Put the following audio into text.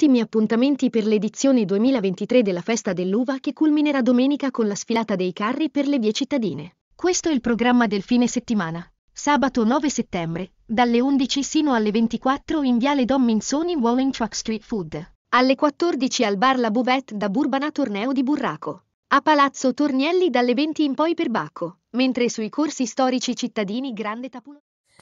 ultimi appuntamenti per l'edizione 2023 della Festa dell'Uva che culminerà domenica con la sfilata dei carri per le vie cittadine. Questo è il programma del fine settimana. Sabato 9 settembre, dalle 11 sino alle 24 in Viale Don Minzoni Walling Truck Street Food. Alle 14 al bar La Bouvette da Burbana Torneo di Burraco. A Palazzo Tornielli dalle 20 in poi per Bacco, mentre sui corsi storici cittadini Grande Tapulone.